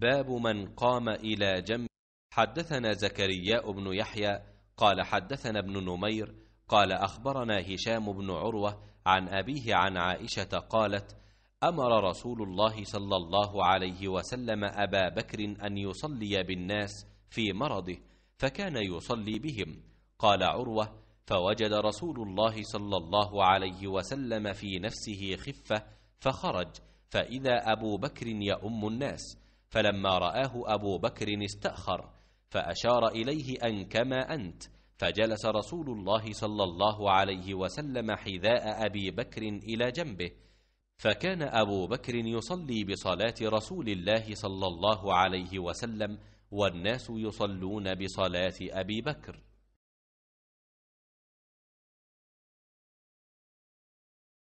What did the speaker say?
باب من قام إلى جنب حدثنا زكريا بن يحيى قال حدثنا ابن نمير قال أخبرنا هشام بن عروة عن أبيه عن عائشة قالت أمر رسول الله صلى الله عليه وسلم أبا بكر أن يصلي بالناس في مرضه فكان يصلي بهم قال عروة فوجد رسول الله صلى الله عليه وسلم في نفسه خفة فخرج فإذا أبو بكر يؤم الناس فلما رآه أبو بكر استأخر فأشار إليه أن كما أنت فجلس رسول الله صلى الله عليه وسلم حذاء أبي بكر إلى جنبه فكان أبو بكر يصلي بصلاة رسول الله صلى الله عليه وسلم والناس يصلون بصلاة أبي بكر